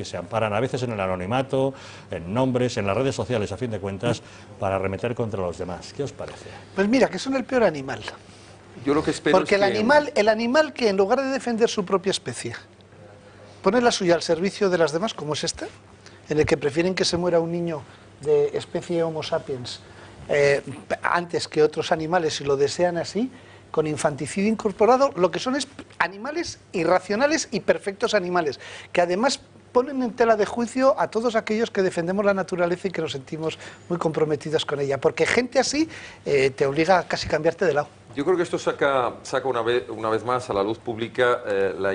que se amparan a veces en el anonimato, en nombres, en las redes sociales, a fin de cuentas, para arremeter contra los demás. ¿Qué os parece? Pues mira, que son el peor animal. Yo lo que espero Porque el, Animal, el animal que en lugar de defender su propia especie, pone la suya al servicio de las demás, como es esta, en el que prefieren que se muera un niño de especie Homo sapiens eh, antes que otros animales, si lo desean así, con infanticidio incorporado, lo que son es animales irracionales y perfectos animales, que además ponen en tela de juicio a todos aquellos que defendemos la naturaleza y que nos sentimos muy comprometidos con ella, porque gente así eh, te obliga a casi cambiarte de lado. Yo creo que esto saca, saca una, vez, una vez más a la luz pública eh, la